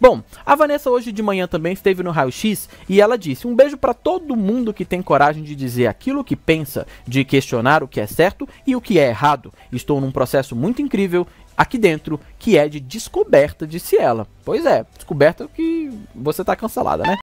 Bom, a Vanessa hoje de manhã também esteve no Raio X e ela disse: "Um beijo para todo mundo que tem coragem de dizer aquilo que pensa, de questionar o que é certo e o que é errado. Estou num processo muito incrível aqui dentro que é de descoberta", disse ela. Pois é, descoberta que você tá cancelada, né?